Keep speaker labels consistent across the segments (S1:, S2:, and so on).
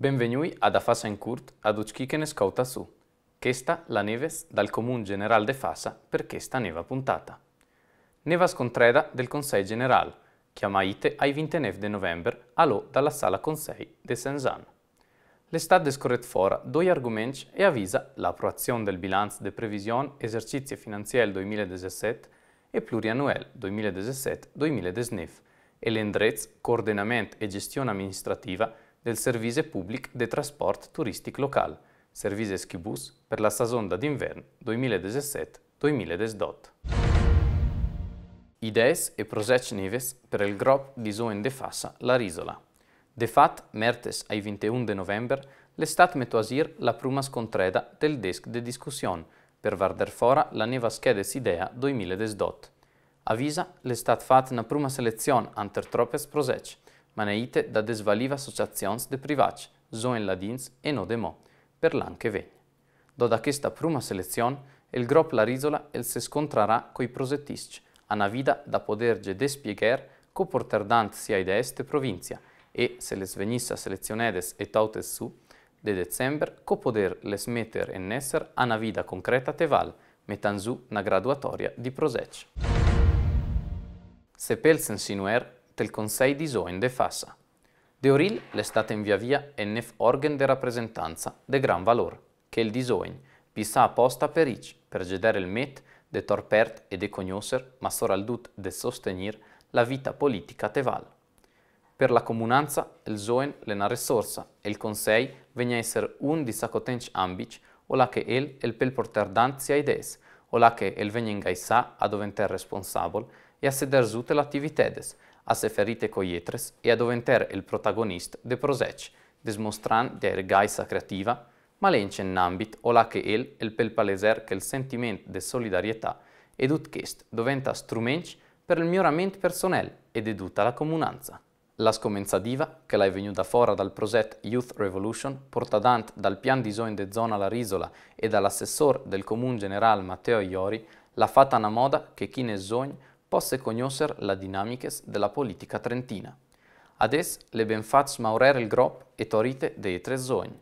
S1: Benvenuti ad Afasa in Kurt ad Ucchichen Scoutasu. Questa la neves dal Comune Generale de Fasa per questa neva puntata. Nevas contreda del Consei General, chiamaite ai 29 de novembre allo dalla Sala Consei de Senzan. L'estat descorret fora due argomenti e avvisa l'approvazione del bilancio de previsione esercizie finanziarie 2017 e pluriannuel 2017-2019 e l'endrez, coordinamento e gestione amministrativa del Servizio Public de Transport Turístic Local, Servizio que per la stagione d'inverno 2017-2018. Idees e Prosecce nives per il grop di Zoen de Fassa la Risola. De fat, mertes ai 21 de november, l'estat metoasir la pruma scontreda del desk de discussion per varder fora la neva schedes idea 2010 2018. Avisa, l'estat fat na pruma selezion anter tropes prosecce, maneite da desvaliva associazions de privats, zoen ladins e no demo, per l'an che vegna. Doda questa prima selezione, il grop la risola e se scontrarà coi prosettisci, a una vita da poderge despiegar co portardant sia de este provincia, e se les venisse selezionedes et autes su, de december co poder les meter en esser a una vita concreta teval, metan su una graduatoria di prosec. Se pelsen sinuer, del Conseil di Soen de Fassa. De Deoril l'estate in via via e nef organ de rappresentanza de gran valor, che il di disogn pissa apposta per ic, per gedere il met de torpert e de cognoscer, ma soraldut de sostenir la vita politica te val. Per la comunanza, il Zoen le na risorsa e il Conseil vegna essere un di sacotenc ambic, o la che el el pel portar danzi ai o la che el vegna ingaisa a doventer responsabile e a seder zute l'attivitedes, a se ferite coietres e a doventer il protagonist de prosec, desmostrant der gaisa creativa, ma malenche nambit o la che el el pel paleser che il sentiment de solidarietà ed utchest doventa struments per il miglioramento personel ed eduta la comunanza. La diva, che l'è venuta fora dal proset Youth Revolution, portadant dal pian disogno de zona La Risola e dall'assessor del Comune General Matteo Iori, l'ha fatta una moda che chi ne sogna posse conoscere la dinamiche della politica trentina. Ad es le ben faccio maurer il grop e torite dei tre zoni.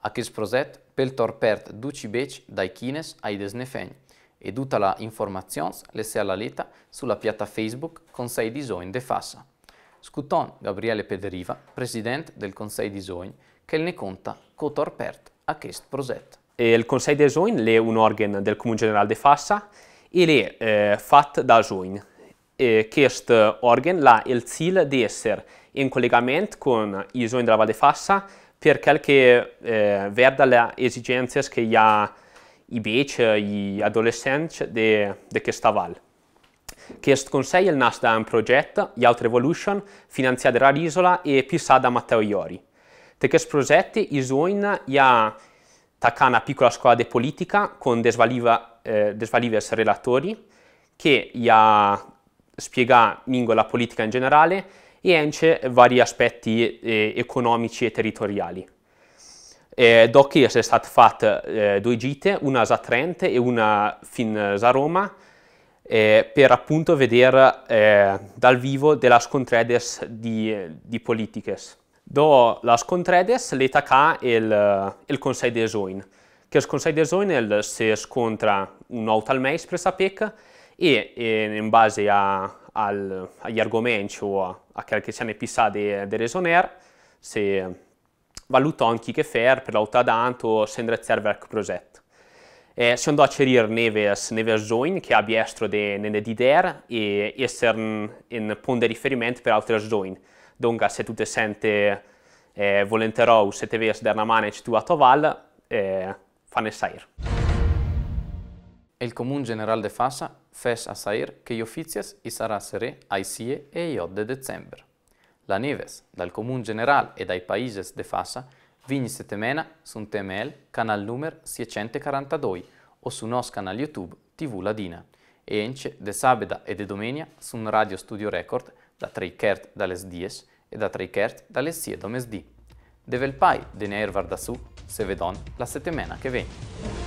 S1: A chis proset pel torpert duci bec dai chines ai desnefegni e tutta la informazione le sia la letta sulla piatta Facebook Consei di Zoin de Fassa. Scuton Gabriele Pederiva, presidente del Consei di Zoin, che ne conta cotorpert a chest proset.
S2: E il Consei di Zoin è un organ del Comune Generale de Fassa e le eh, fatto da Zoin questo organo ha il el di essere in collegamento con i zoni della Val de Fassa perché che eh, verda le esigenze che ha i bici e gli adolescenti di questa val. Questo consiglio è nato da un progetto, Youth Revolution, finanziato dalla Risola e pissato da Matteo Iori. Da questo progetto i zoni hanno una piccola scuola di politica con desvalive, eh, desvalive relatori che hanno spiega Mingo la politica in generale e ENCE vari aspetti eh, economici e territoriali. Eh, dopo che sono state fatte eh, due gite, una a Trente e una fin eh, a Roma, eh, per appunto vedere eh, dal vivo delle scontredes di, di politiche. Do la scontredes l'età ca il, il eh, Consiglio de Zoin, che il Consiglio de Zoin se scontra un auto al mese per sapere e, in base a, al, agli argomenti o a quel che se ne pissa di, di resoner, se valutò anche che fer per o se indrezzare verso il progetto. Eh, se andò a cercare neves, neves zone che abbia estro de, nelle dider e essere un punto di riferimento per altre zone. Dunque se tu ti senti eh, volenterò se ti vedi da una mano e tu a Toval, eh, fanno sair.
S1: Il Comune Generale de Fassa a fesh che que yo i sarassere ai sie e iod de december. La neves, dal comun general e dai países de fascia, vigni settemena sun temel canal numer 642 o su nos canal YouTube TV Ladina e ence de sabeda e de domenia sun Radio Studio Record da 3 kert dalle 10 e da 3 kert dalle 7 mesdì. Develpai de neervar da su se vedon la settimana che viene.